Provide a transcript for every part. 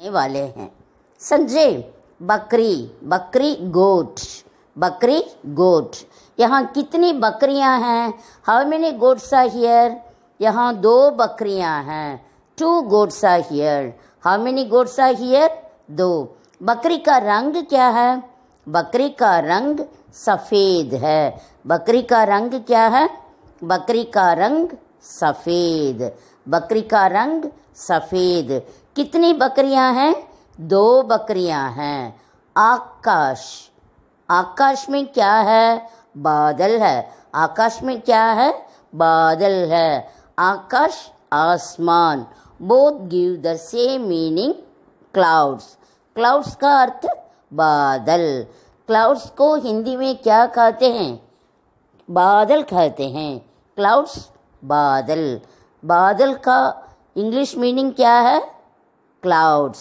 करने वाले हैं संजय बकरी बकरी गोट बकरी गोट यहाँ कितनी बकरियाँ हैं how many goats are here यहाँ दो बकरियाँ हैं two goats are here how many goats are here दो बकरी का रंग क्या है बकरी का रंग सफ़ेद है बकरी का रंग क्या है बकरी का रंग सफ़ेद बकरी का रंग सफ़ेद कितनी बकरियां हैं दो बकरियां हैं आकाश आकाश में क्या है बादल है आकाश में क्या है बादल है आकाश आसमान both give the same meaning clouds clouds का अर्थ बादल क्लाउड्स को हिंदी में क्या कहते हैं बादल कहते हैं क्लाउड्स बादल बादल का इंग्लिश मीनिंग क्या है क्लाउड्स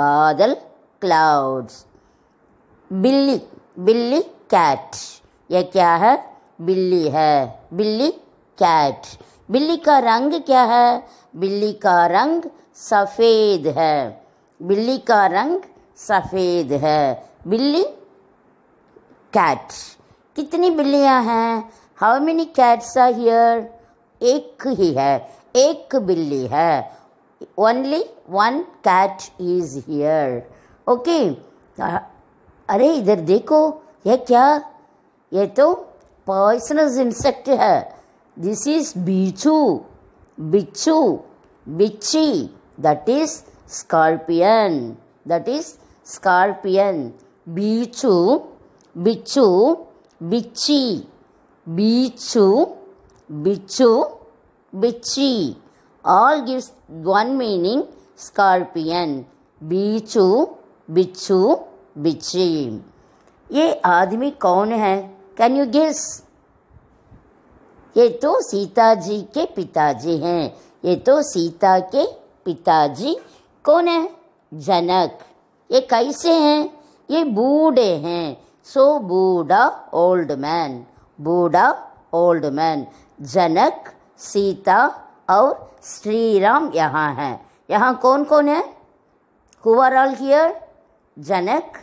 बादल क्लाउड्स बिल्ली बिल्ली कैट यह क्या है बिल्ली है बिल्ली कैट बिल्ली का रंग क्या है बिल्ली का रंग सफ़ेद है बिल्ली का रंग सफ़ेद है बिल्ली कैट कितनी बिल्लियाँ हैं how many cats are here एक ही है एक बिल्ली है only one cat is here okay अरे इधर देखो यह क्या ये तो पॉइसनस इंसेक्ट है दिस इज बीचू बिच्छू बिच्छी that is scorpion that is scorpion बीचू बिच्छू बिच्छी बीचू Bichu, Bichi all gives one meaning scorpion. Bichu, Bichu, Bichi. ये आदमी कौन है कैन यू गेस ये तो सीता जी के पिताजी हैं ये तो सीता के पिताजी कौन है जनक ये कैसे हैं ये बूढ़े हैं सो बूढ़ा ओल्ड मैन बूढ़ा ओल्ड मैन जनक सीता और श्री राम यहाँ हैं यहाँ कौन कौन है who are all here Janak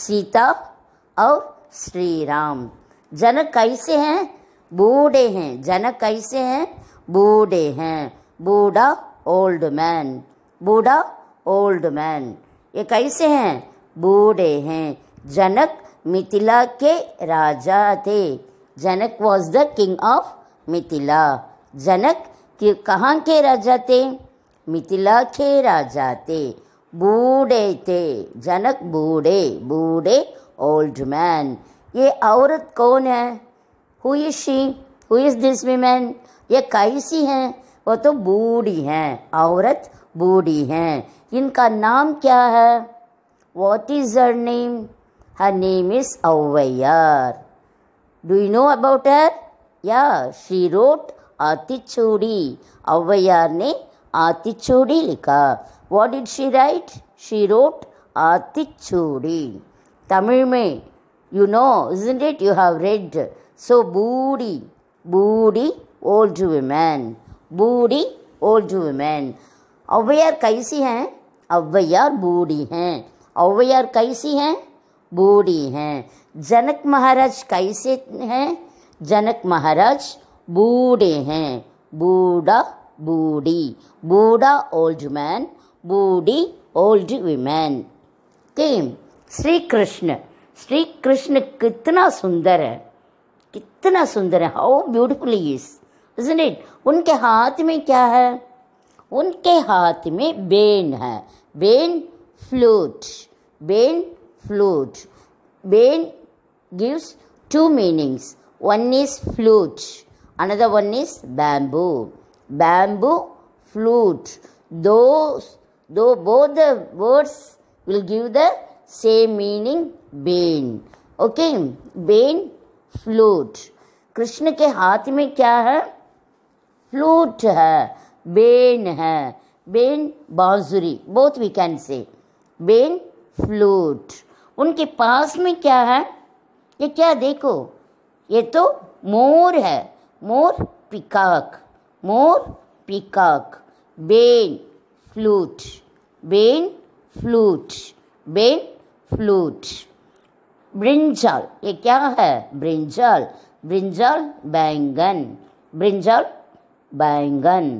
Sita और श्री राम जनक कैसे हैं बूढ़े हैं जनक कैसे हैं बूढ़े हैं बूढ़ा ओल्ड मैन बूढ़ा ओल्ड मैन ये कैसे हैं बूढ़े हैं जनक मिथिला के राजा थे Janak was the king of Mithila Janak के कहाँ के राजा थे मिथिला के राजा थे बूढ़े थे जनक बूढ़े बूढ़े ओल्ड मैन ये औरत कौन है who is she who is this women ये कैसी हैं वो तो बूढ़ी हैं औरत बूढ़ी हैं इनका नाम क्या है what is her name her name is Avvaiyar do you know about her या शी रोट आतिचूड़ी अव्वैयार ने आतिचूड़ी लिखा what did she write she wrote चूड़ी तमिल में you know isn't it you have read so बूढ़ी बूढ़ी ओल्ड वुमेन बूढ़ी ओल्ड वुमेन अव्वैयार कैसी हैं अव्वैयार बूढ़ी हैं अव्वैयार कैसी हैं बूढ़ी हैं जनक महाराज कैसे हैं जनक महाराज बूढ़े हैं बूढ़ा बूढ़ी बूढ़ा ओल्ड मैन बूढ़ी ओल्ड विमैन तीन श्री कृष्ण श्री कृष्ण कितना सुंदर है कितना सुंदर है how beautiful is isn't it उनके हाथ में क्या है उनके हाथ में बेन है बेन फ्लूट बेन फ्लूट बेन gives two meanings One is flute, another one is bamboo. Bamboo, flute. Those, though both the words will give the same meaning, bean okay bean flute Krishna के हाथ में क्या है फ्लूट है बेन है बेन बांसुरी बोथ वी कैन से बेन फ्लूट उनके पास में क्या है ये क्या देखो ये तो मोर है मोर पिकाक मोर पिकाक बेन फ्लूट बेन फ्लूट बेन फ्लूट ब्रिंजल ये क्या है ब्रिंजल ब्रिंजल बैंगन ब्रिंजल बैंगन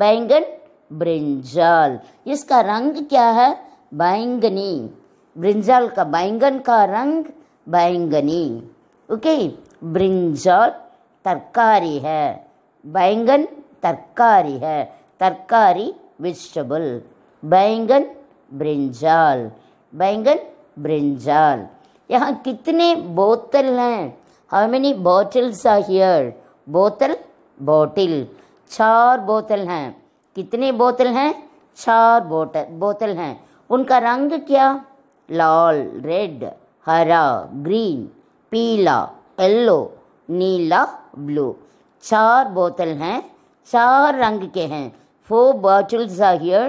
बैंगन ब्रिंजल इसका रंग क्या है बैंगनी ब्रिंजल का बैंगन का रंग बैंगनी ओके ब्रिंजाल तरकारी है बैंगन तरकारी है तरकारी विजिटेबल बैंगन ब्रिंजाल बैंगन ब्रिंजाल यहाँ कितने बोतल हैं how many bottles are here बोतल बॉटल चार बोतल हैं कितने बोतल हैं चार बोतल बोतल हैं उनका रंग क्या लाल रेड हरा ग्रीन पीला येल्लो नीला ब्लू चार बोतल हैं चार रंग के हैं four bottles are here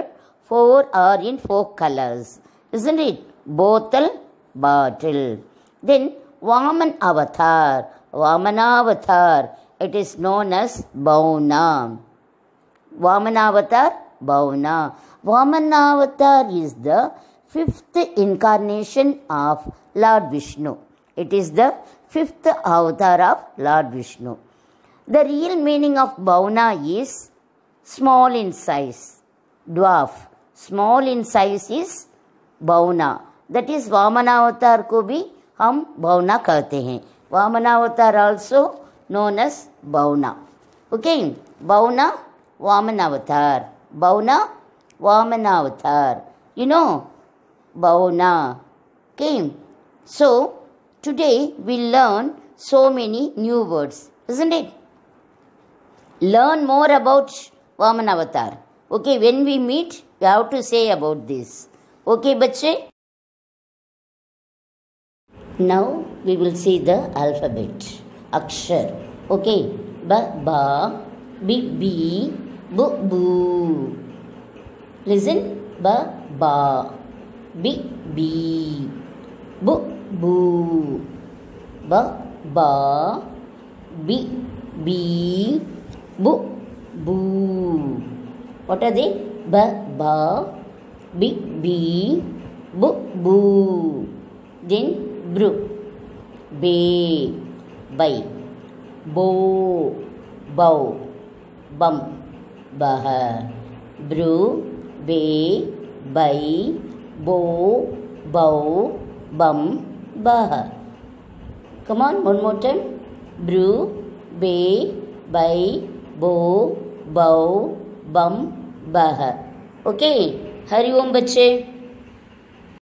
four are in four colours isn't it बोतल bottle then Vaman avatar Vamanavatar it is known as बौना वामनावतार बौना Vamanavatar is the fifth incarnation of lord Vishnu it is the fifth avatar of Lord Vishnu. The real meaning of Bhavana is small in size, dwarf. Small in size is Bhavana. That is Vamana avatar ko bhi hum Bhavana kahte hain. Vamana avatar also known as Bhavana. Okay, Bhavana, Vamana avatar. Bhavana, Vamana avatar. You know, Bhavana. Okay, so... Today we learn so many new words, isn't it? Learn more about Vaman Avatar. Okay, when we meet, we have to say about this. Okay, bache? Now we will see the alphabet. Akshar. Okay, ba ba, big b, bu bu. Listen, ba ba, big b, bu பூ ப பா B B பு பூ what are they b ba b b bu bu then bru be bai bo bow bum bah bru be bai bo bow bum bah. Come on, one more time. Brew, bay, bai, bo, bow, bum, bah. Okay. Hari ओम बच्चे